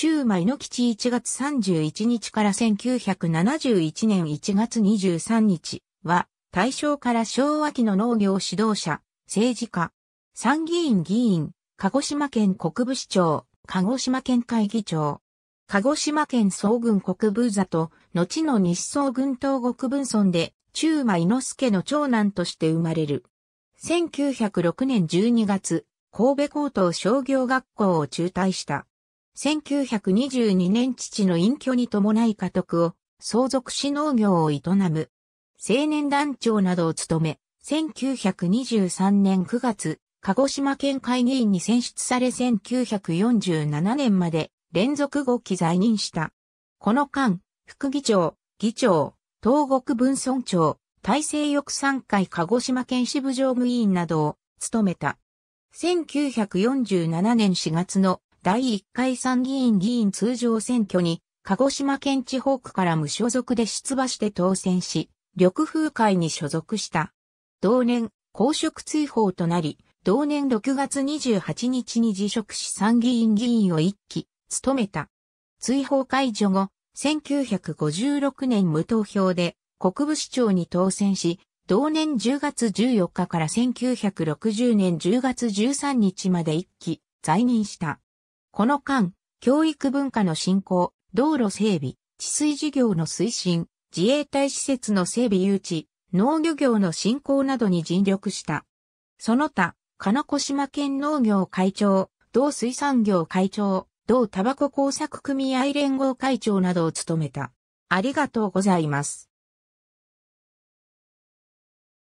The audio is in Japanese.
中馬の吉1月31日から1971年1月23日は、大正から昭和期の農業指導者、政治家、参議院議員、鹿児島県国部市長、鹿児島県会議長、鹿児島県総軍国部座と、後の西総軍東国分村で、中馬伊之助の長男として生まれる。1906年12月、神戸高等商業学校を中退した。1922年父の隠居に伴い家督を相続し農業を営む。青年団長などを務め、1923年9月、鹿児島県会議員に選出され1947年まで連続後期在任した。この間、副議長、議長、東国分村長、大政翼三会鹿児島県支部常務委員などを務めた。1947年4月の第1回参議院議員通常選挙に、鹿児島県地方区から無所属で出馬して当選し、緑風会に所属した。同年、公職追放となり、同年6月28日に辞職し参議院議員を一期、務めた。追放解除後、1956年無投票で国部市長に当選し、同年10月14日から1960年10月13日まで一期在任した。この間、教育文化の振興、道路整備、治水事業の推進、自衛隊施設の整備誘致、農業業の振興などに尽力した。その他、金子島県農業会長、同水産業会長、同タバコ工作組合連合会長などを務めた。ありがとうございます。